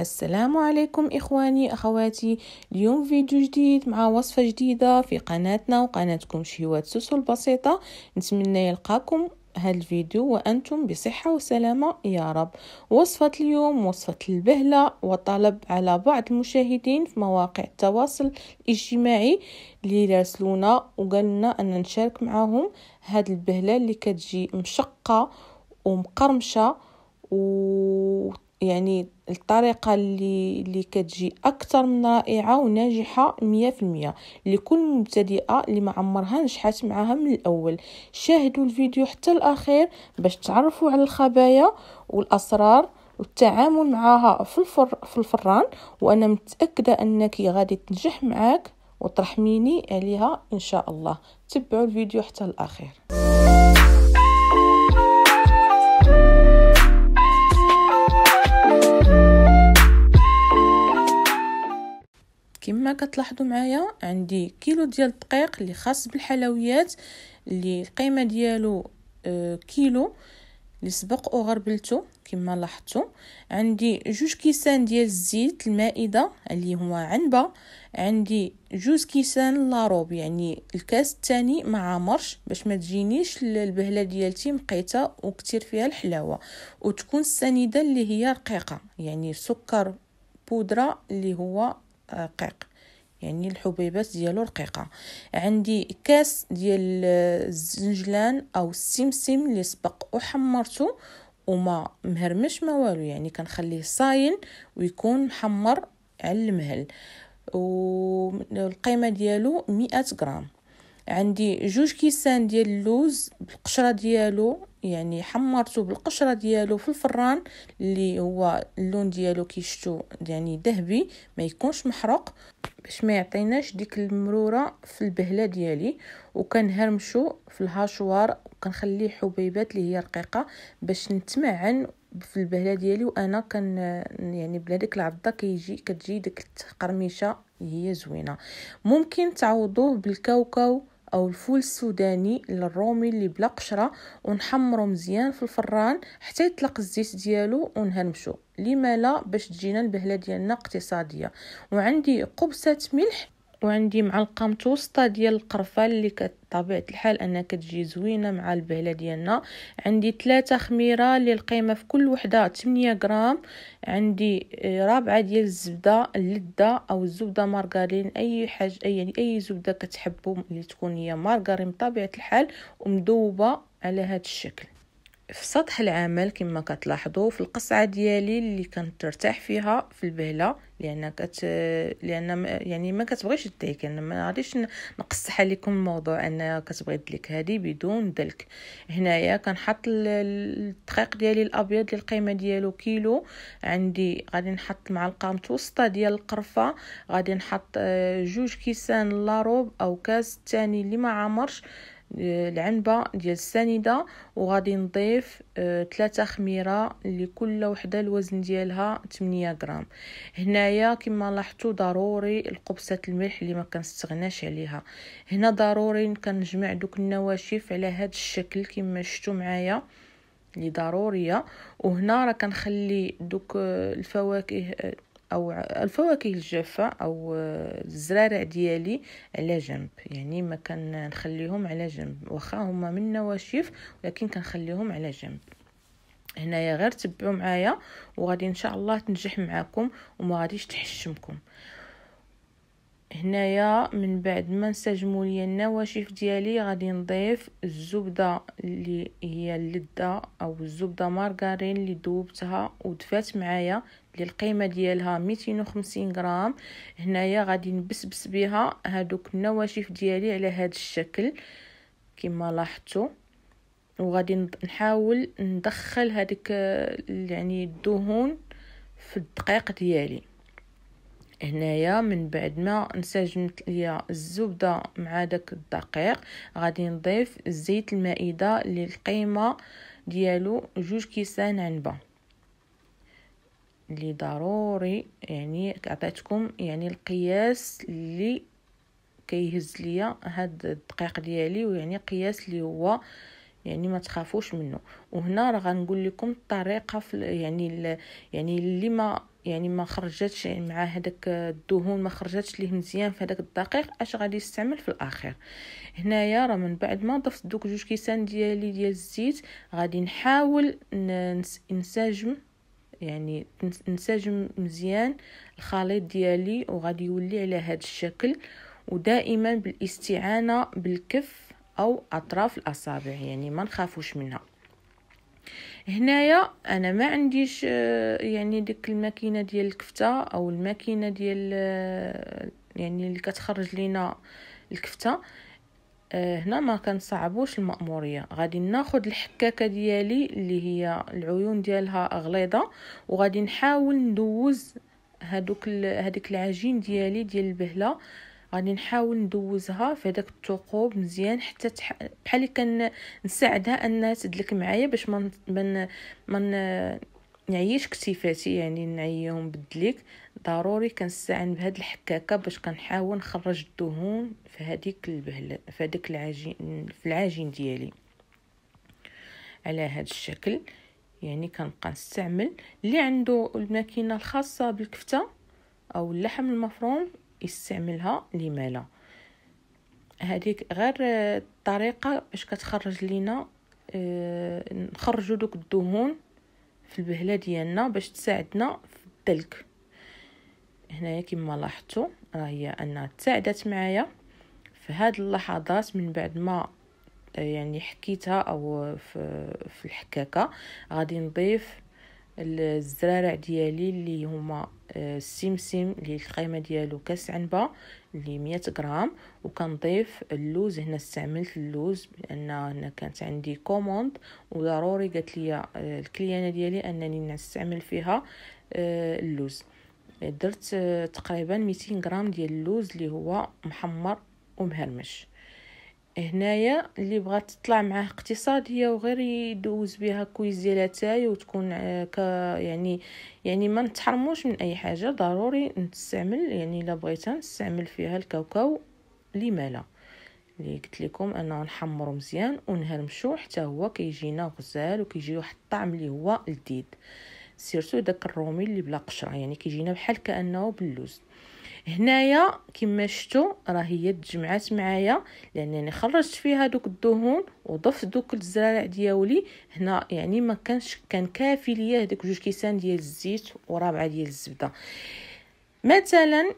السلام عليكم إخواني أخواتي اليوم فيديو جديد مع وصفة جديدة في قناتنا وقناتكم شهوات سوسو البسيطة نتمنى يلقاكم هذا الفيديو وأنتم بصحة وسلامة يا رب وصفة اليوم وصفة البهلة وطلب على بعض المشاهدين في مواقع التواصل الاجتماعي اللي راسلونا وقالنا أن نشارك معاهم هذه البهلة اللي كتجي مشقة ومقرمشة و يعني الطريقة اللي, اللي كتجي أكثر من رائعة وناجحة مية في المية لكل مبتدئة اللي ما عمرها نجحت معها من الأول شاهدوا الفيديو حتى الأخير باش تعرفوا على الخبايا والأسرار والتعامل معها في, الفر في الفران وأنا متأكدة أنك غادي تنجح معاك وترحميني عليها إن شاء الله تبعوا الفيديو حتى الأخير كما كتلاحظوا معايا عندي كيلو ديال الدقيق اللي خاص بالحلويات اللي القيمه ديالو آه، كيلو اللي سبق وغربلته كما لاحظتوا عندي جوج كيسان ديال الزيت المائده اللي هو عنبه عندي جوج كيسان لاروب يعني الكاس الثاني ما عامرش باش ما تجينيش البهله ديالتي مقيته وكثير فيها الحلاوه وتكون السنيده اللي هي رقيقه يعني سكر بودره اللي هو آه، رقيق يعني الحبيبات ديالو رقيقه عندي كاس ديال الزنجلان او السمسم اللي سبق وحمرته وما مهرمش ما والو يعني كنخليه صاين ويكون محمر على المهل والقيمه ديالو 100 غرام عندي جوج كيسان ديال اللوز بالقشره ديالو يعني حمرته بالقشره ديالو في الفران اللي هو اللون ديالو كيشتو يعني ذهبي ما يكونش محرق باش ما يعطيناش ديك المروره في البهله ديالي وكنهرمشو في الهاشوار وكنخليه حبيبات اللي هي رقيقه باش نتمعن في البهله ديالي وانا كان يعني بلا ديك العضه كيجي كتجي ديك القرميشه هي زوينه ممكن تعوضوه بالكاوكاو او الفول السوداني الرومي اللي بلا قشره ونحمرو مزيان في الفران حتى يطلق الزيت ديالو ونهرمشو لما لا باش تجينا البهله ديالنا اقتصاديه وعندي قبسه ملح وعندي معلقه متوسطه ديال القرفه اللي كطبيعه الحال انها كتجي زوينه مع البهله ديالنا عندي ثلاثة خميره اللي القيمه في كل وحده 8 غرام عندي آه، رابعه ديال الزبده اللذه او الزبده مارغرين اي حاجه اي يعني اي زبده كتحبوا اللي تكون هي مارغرين بطبيعه الحال ومذوبه على هذا الشكل في سطح العمل كما كتلاحظوا في القصعه ديالي اللي كنترتاح فيها في البهله لان كت لان يعني ما كتبغيش ديك انا ما غاديش نقصح عليكم الموضوع ان كتبغي دلك هادي بدون دلك هنايا كنحط الدقيق ديالي الابيض للقيمة القيمه ديالو كيلو عندي غادي نحط معلقه متوسطه ديال القرفه غادي نحط آه، جوج كيسان لاروب او كاس تاني اللي ما عمرش العنبه ديال السنيده وغادي نضيف ثلاثة آه، خميره لكل وحده الوزن ديالها 8 غرام هنايا كما لاحظتوا ضروري القبصه الملح اللي ما كنستغناش عليها هنا ضروري كنجمع دوك النواشف على هذا الشكل كما شفتوا معايا اللي ضروريه وهنا راه كنخلي دوك آه، الفواكه آه، او الفواكه الجافه او الزرارع ديالي على جنب يعني ما كنخليهم على جنب واخا هما من نواشف ولكن كنخليهم على جنب هنايا غير تبعوا معايا وغادي ان شاء الله تنجح معاكم وما غاديش تحشمكم هنايا من بعد ما نسجموا ليا النواشف ديالي غادي نضيف الزبده اللي هي اللذه او الزبده مارغرين اللي ذوبتها ودفات معايا اللي القيمه ديالها 250 غرام هنايا غادي نبسبس بها هادوك النواشف ديالي على هاد الشكل كما لاحظتوا وغادي نحاول ندخل هذيك يعني الدهون في الدقيق ديالي هنايا من بعد ما انسجمت ليا الزبده مع داك الدقيق غادي نضيف زيت المائده اللي القيمه ديالو جوج كيسان عنبه اللي ضروري يعني عطيتكم يعني القياس اللي كيهز ليا هاد الدقيق ديالي ويعني قياس اللي هو يعني ما تخافوش منه وهنا راه غنقول لكم الطريقه في يعني ال يعني اللي ما يعني ما خرجتش مع هذاك الدهون ما خرجتش ليه مزيان في هذاك الدقيق اش غادي يستعمل في الاخير هنايا راه من بعد ما ضفت دوك جوج كيسان ديالي ديال الزيت غادي نحاول نسجم يعني نسجم مزيان الخليط ديالي وغادي يولي على هذا الشكل ودائما بالاستعانة بالكف او اطراف الاصابع يعني ما نخافوش منها هنايا انا ما عنديش آه، يعني ديك الماكينه ديال الكفته او الماكينه ديال آه، يعني اللي كتخرج لينا الكفته آه، هنا ما صعبوش المأمورية غادي ناخد الحكاكة ديالي اللي هي العيون ديالها غليظة وغادي نحاول ندوز هادوك هادك العجين ديالي ديال البهلة غادي نحاول ندوزها في هداك الثقوب مزيان حتى تح... بحال كان نساعدها انها تدلك معايا باش ما من... من... من... نعيش كتيفاتي يعني نعيهم بالدليك ضروري كنستعين بهاد الحكاكه باش كنحاول نخرج الدهون في هذيك البهله في هذيك العجين في العجين ديالي على هذا الشكل يعني كنبقى نستعمل اللي عنده الماكينه الخاصه بالكفته او اللحم المفروم يستعملها لمالا هذيك غير الطريقه باش كتخرج لينا آه، نخرجوا دوك الدهون في البهله ديالنا باش تساعدنا في الدلك هنايا كما لاحظتوا راه هي انها تساعدت معايا في هاد اللحظات من بعد ما آه، يعني حكيتها او في, في الحكاكه غادي نضيف الزرارع ديالي اللي هما السمسم آه، اللي القيمه ديالو كاس عنبه اللي 100 غرام وكنضيف اللوز هنا استعملت اللوز لان هنا كانت عندي كوموند وضروري قالت لي آه، الكليانه ديالي انني نستعمل فيها اللوز درت آه، تقريبا 200 غرام ديال اللوز اللي هو محمر ومهرمش هنايا اللي بغات تطلع معاه اقتصاديه وغير يدوز بها كويس ديال اتاي وتكون آه، ك يعني يعني ما نتحرموش من اي حاجه ضروري نستعمل يعني الا بغيتها نستعمل فيها الكاوكاو لما لا اللي قلت لكم انا نحمرو مزيان ونهرمشو حتى هو كيجينا غزال وكيجي واحد الطعم اللي هو لذيذ سيرتو داك الرومي اللي بلا قشره يعني كيجينا بحال كانه باللوز هنايا كما شفتوا راه هي تجمعات معايا لانني خرجت فيها دوك الدهون وضفت دوك الزرارع ديالي هنا يعني ما كانش كان كافي ليا هذوك جوج كيسان ديال الزيت ورابعه ديال الزبده مثلا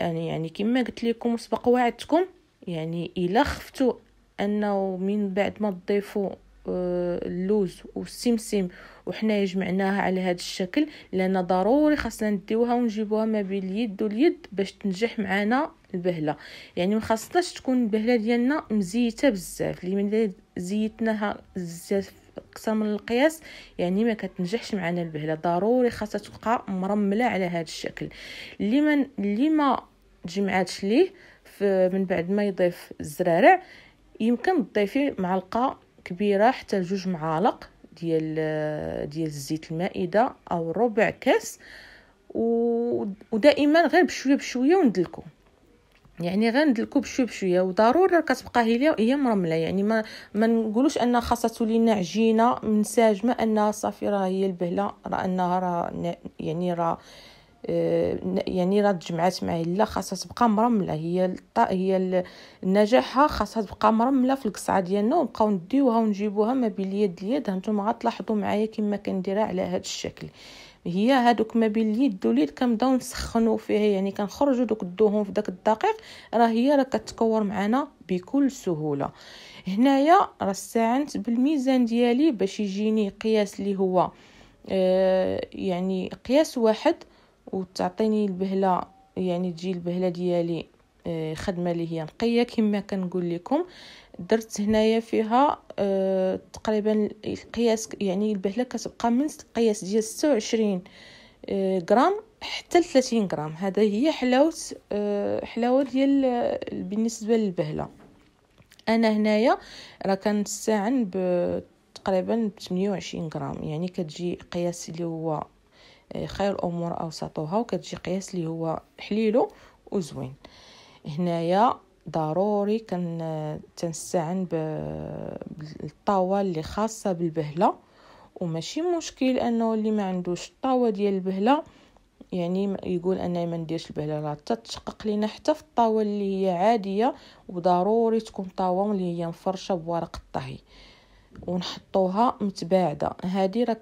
يعني يعني كما قلت لكم سبق وعدتكم يعني الا خفتوا انه من بعد ما تضيفوا آه، اللوز والسمسم وحنا جمعناها على هذا الشكل لان ضروري خاصنا نديوها ونجيبوها ما بين اليد واليد باش تنجح معنا البهله يعني ما خاصناش تكون البهله ديالنا مزيته بزاف اللي من زيتناها بزاف اكثر من القياس يعني ما كتنجحش معنا البهله ضروري خاصها تبقى مرمله على هذا الشكل اللي ما اللي ما جمعاتش ليه من بعد ما يضيف الزرارع يمكن تضيفي معلقه كبيرة حتى لجوج معالق ديال ديال الزيت المائدة أو ربع كاس ودائما غير بشويه بشويه وندلكو يعني غير ندلكو بشويه بشويه وضروري كتبقى هي هي مرمله يعني ما ما نقولوش ان خاصها تولي لنا عجينه منسجمه انها صافي راه هي البهله راه انها راه يعني راه يعني راه تجمعات معايا لا خاصها تبقى مرمله هي هي نجاحها خاصها تبقى مرمله في القصعه ديالنا ونبقاو نديوها ونجيبوها ما بين اليد اليد هانتوما غتلاحظوا معايا كما كنديرها على هذا الشكل هي هادوك ما بين اليد واليد كنبداو نسخنوا فيها يعني كنخرجوا دوك الدهون في داك الدقيق راه هي راه كتكور معنا بكل سهوله هنايا راه استعنت بالميزان ديالي باش يجيني قياس اللي هو آه يعني قياس واحد وتعطيني البهله يعني تجي البهله ديالي آه، خدمه اللي هي نقيه كما كنقول لكم درت هنايا فيها آه، تقريبا القياس يعني البهله كتبقى من القياس ديال 26 آه، غرام حتى 30 غرام هذا هي حلاوه حلاوه ديال بالنسبه للبهله انا هنايا راه كنستعن تقريبا 28 غرام يعني كتجي قياس اللي هو خير الامور اوسطها وكتجي قياس اللي هو حليلو وزوين هنايا ضروري كان تنستعن بالطاوه اللي خاصه بالبهله وماشي مشكل انه اللي ما عندوش الطاوه ديال البهله يعني يقول انا ما نديرش البهله راه تتشقق لينا حتى في الطاوه اللي هي عاديه وضروري تكون طاوه اللي هي مفرشه بورق الطهي ونحطوها متباعده هذه راه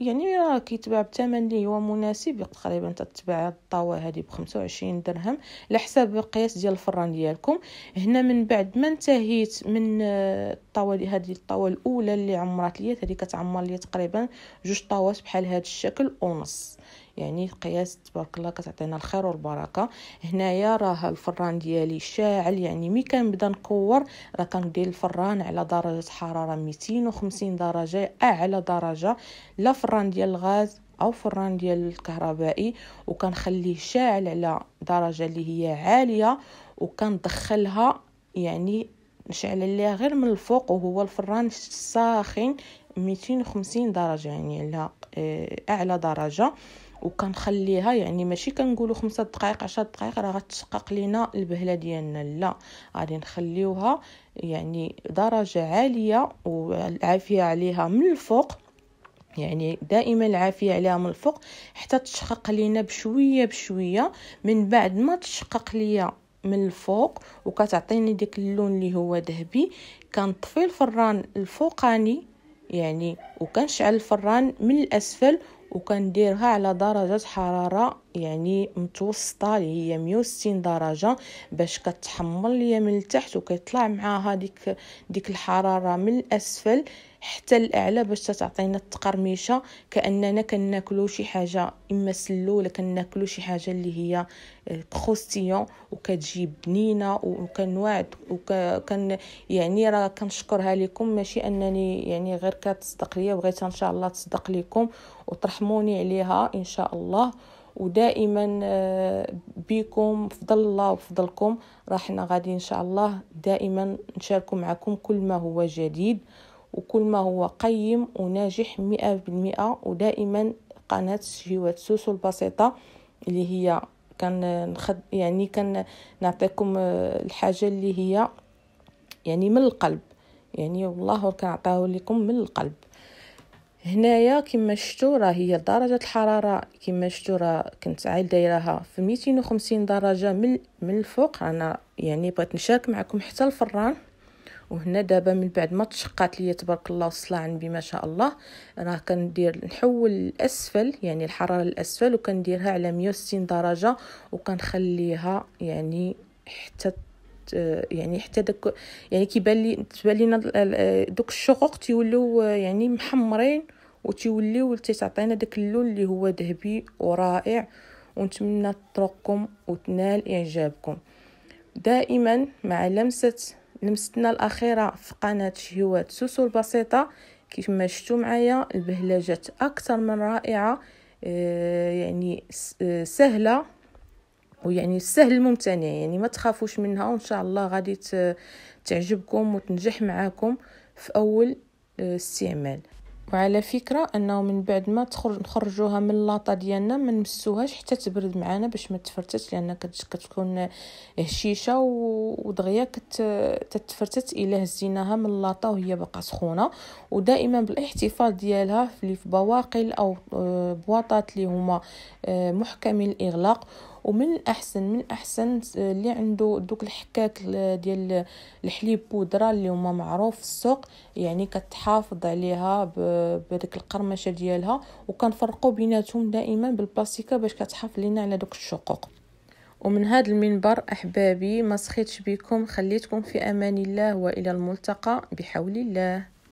يعني راه كيتباع بثمن اللي هو مناسب تقريبا تتباع الطاوة هذه بخمسة وعشرين درهم على حساب القياس ديال الفران ديالكم هنا من بعد ما انتهيت من آه، الطاوة هذه الطاوة الاولى اللي عمرات ليا هذه كتعمر ليا تقريبا جوج طاوات بحال هذا الشكل ونص يعني قياس تبارك الله كتعطينا الخير والبركه هنايا راه الفران ديالي شاعل يعني مي كنبدا نكور راه كندير الفران على درجه حراره 250 درجه اعلى درجه لا فران ديال الغاز او فران ديال الكهربائي وكنخليه شاعل على درجه اللي هي عاليه وكندخلها يعني نشعل عليها غير من الفوق وهو الفران ساخن 250 درجه يعني على آه، اعلى درجه وكنخليها يعني ماشي كنقولوا خمسة دقائق عشر دقائق راه غتشقق لينا البهله ديالنا لا غادي نخليوها يعني درجه عاليه والعافيه عليها من الفوق يعني دائما العافيه عليها من الفوق حتى تشقق لينا بشويه بشويه من بعد ما تشقق ليا من الفوق وكتعطيني ديك اللون اللي هو ذهبي كنطفي الفران الفوقاني يعني وكنشعل الفران من الاسفل وكنديرها على درجه حراره يعني متوسطه اللي هي 160 درجه باش كتحمر ليا من التحت وكيطلع معاها ديك ديك الحراره من الاسفل حتى الاعلى باش تعطينا التقرميشه كاننا كناكلو شي حاجه اما سلو ولا كناكلو شي حاجه اللي هي كروستيون وكتجي بنينه وكنوعد وكان يعني راه كنشكرها لكم ماشي انني يعني غير كتصدق ليا بغيتها ان شاء الله تصدق لكم وترحموني عليها ان شاء الله ودائما آه، بكم بفضل الله وفضلكم راح حنا غادي ان شاء الله دائما نشاركوا معكم كل ما هو جديد وكل ما هو قيم وناجح مئة بالمئة ودائما قناة سوسو البسيطة اللي هي كان نخد يعني كان نعطيكم آه، الحاجة اللي هي يعني من القلب يعني والله كنعطيه لكم من القلب هنايا كما شفتوا هي درجه الحراره كما شفتوا راه كنت عايل دايرها في 250 درجه من من الفوق انا يعني بغيت نشارك معكم حتى الفران وهنا دابا من بعد ما تشقات ليا تبارك الله عندي ما شاء الله راه كندير نحول الاسفل يعني الحراره الاسفل وكنديرها على 160 درجه وكنخليها يعني حتى يعني حتى داك يعني كيبان لي تبان لينا دوك الشقوق تيولوا يعني محمرين وتيوليو تيعطينا داك اللون اللي هو ذهبي ورائع ونتمنى تطرقكم وتنال اعجابكم دائما مع لمسه لمستنا الاخيره في قناه شهوات سوسو البسيطه كيما شفتوا معايا البهلجات اكثر من رائعه آه، يعني آه، سهله ويعني سهل الممتنع يعني ما تخافوش منها وان شاء الله غادي تعجبكم وتنجح معاكم في اول آه، استعمال وعلى فكره انه من بعد ما نخرجوها من اللاطه ديالنا ما نمسوهاش حتى تبرد معانا باش ما تفرتتش لان كتكون هشيشه ودغيا كتتفرتت الا هزيناها من اللاطه وهي باقا سخونه ودائما بالاحتفاظ ديالها في بواقل او آه، بواطات اللي هما آه، محكمي الاغلاق ومن الاحسن من الاحسن آه، اللي عنده دوك الحكاك آه، ديال الحليب بودره اللي هما معروف في السوق يعني كتحافظ عليها بهذيك القرمشه ديالها وكنفرقوا بيناتهم دائما بالبلاستيكه باش كتحافظ لينا على دوك الشقوق ومن هذا المنبر احبابي ما سخيتش بكم خليتكم في امان الله والى الملتقى بحول الله